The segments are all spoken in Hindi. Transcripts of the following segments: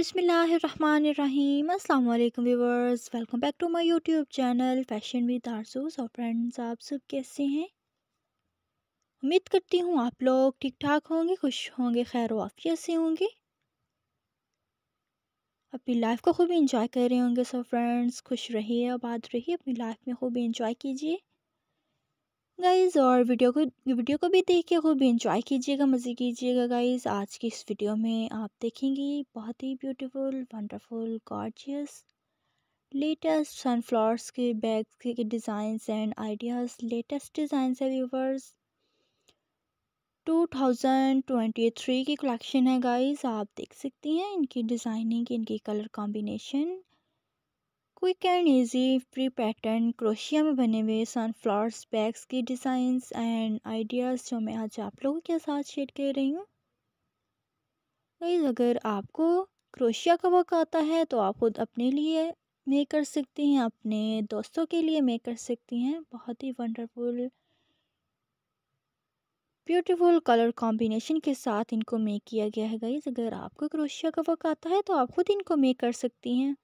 अस्सलाम अल्लाम viewers welcome back to my YouTube channel fashion with आरसूस और फ्रेंड्स आप सब कैसे हैं उम्मीद करती हूँ आप लोग ठीक ठाक होंगे खुश होंगे खैर वाफियत से होंगे अपनी लाइफ को खूब इंजॉय कर रहे होंगे सो फ्रेंड्स खुश रहिए आबाद रहिए अपनी लाइफ में खूब इंजॉय कीजिए गाइज़ और वीडियो को वीडियो को भी देख के खूब इंजॉय कीजिएगा मज़े कीजिएगा गाइज़ आज की इस वीडियो में आप देखेंगे बहुत ही beautiful wonderful gorgeous latest sunflowers के बैग्स के designs and ideas latest design है व्यूवर्स 2023 की कलेक्शन है गाइज आप देख सकती हैं इनकी डिज़ाइनिंग इनकी colour combination quick and easy free pattern क्रोशिया में बने हुए सनफ्लावर्स बैग्स की डिज़ाइंस एंड आइडियाज़ जो मैं आज आप लोगों के साथ शेयर कर रही हूँ गाइज अगर आपको क्रोशिया का वर्क आता है तो आप खुद अपने लिए मेक कर सकती हैं अपने दोस्तों के लिए मेक कर सकती हैं बहुत ही वंडरफुल ब्यूटीफुल कलर कॉम्बिनेशन के साथ इनको मेक किया गया है गाइज अगर आपको क्रोशिया का वर्क आता है तो आप खुद इनको मेक कर सकती हैं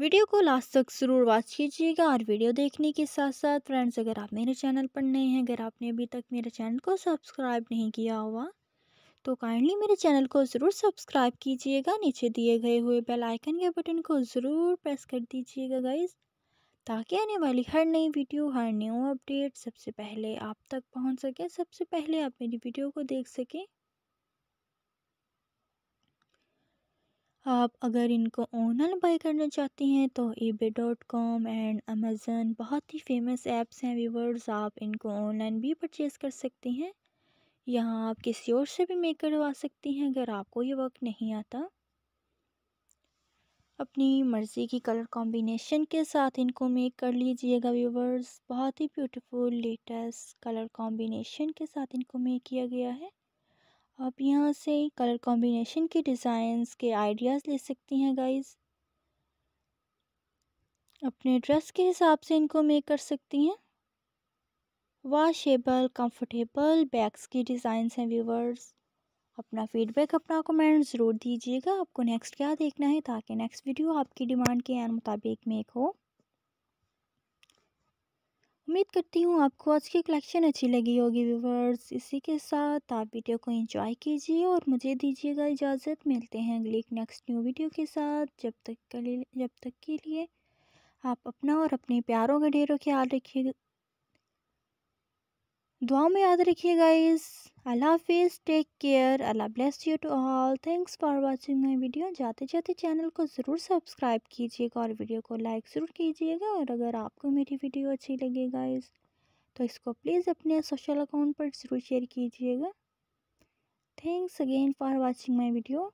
वीडियो को लास्ट तक ज़रूर वॉच कीजिएगा और वीडियो देखने के साथ साथ फ्रेंड्स अगर आप मेरे चैनल पर नए हैं अगर आपने अभी तक मेरे चैनल को सब्सक्राइब नहीं किया हुआ तो काइंडली मेरे चैनल को ज़रूर सब्सक्राइब कीजिएगा नीचे दिए गए हुए बेल आइकन के बटन को ज़रूर प्रेस कर दीजिएगा गाइज़ ताकि आने वाली हर नई वीडियो हर न्यू अपडेट सबसे पहले आप तक पहुंच सके सबसे पहले आप मेरी वीडियो को देख सकें आप अगर इनको ऑनलाइन बाई करना चाहती हैं तो E dot com and Amazon बहुत ही फेमस ऐप्स हैं व्यूवर्स आप इनको ऑनलाइन भी परचेज़ कर सकती हैं यहाँ आप किसी और से भी मेक करवा सकती हैं अगर आपको ये वर्क नहीं आता अपनी मर्ज़ी की कलर कॉम्बिनेशन के साथ इनको मेक कर लीजिएगा व्यूवर्स बहुत ही ब्यूटीफुल लेटेस्ट कलर कॉम्बिनेशन के साथ इनको मेक किया गया है आप यहाँ से कलर कॉम्बिनेशन के डिज़ाइंस के आइडियाज़ ले सकती हैं गाइस अपने ड्रेस के हिसाब से इनको मेक कर सकती हैं वाशेबल कंफर्टेबल बैग्स की डिज़ाइंस हैं व्यूवर्स अपना फीडबैक अपना कमेंट ज़रूर दीजिएगा आपको नेक्स्ट क्या देखना है ताकि नेक्स्ट वीडियो आपकी डिमांड के मुताबिक मेक हो उम्मीद करती हूँ आपको आज की कलेक्शन अच्छी लगी होगी व्यूवर्स इसी के साथ आप वीडियो को एंजॉय कीजिए और मुझे दीजिएगा इजाज़त मिलते हैं एक नेक्स्ट न्यू वीडियो के साथ जब तक के लिए जब तक के लिए आप अपना और अपने प्यारों का ढेरों ख्याल रखिएगा दुआओं में याद रखिएगा इस अल्लाह हाफिज़ टेक केयर अल्लाह bless you to all thanks for watching my video जाते जाते चैनल को ज़रूर सब्सक्राइब कीजिएगा और वीडियो को लाइक ज़रूर कीजिएगा और अगर आपको मेरी वीडियो अच्छी लगेगा इस तो इसको प्लीज़ अपने सोशल अकाउंट पर ज़रूर शेयर कीजिएगा thanks again for watching my video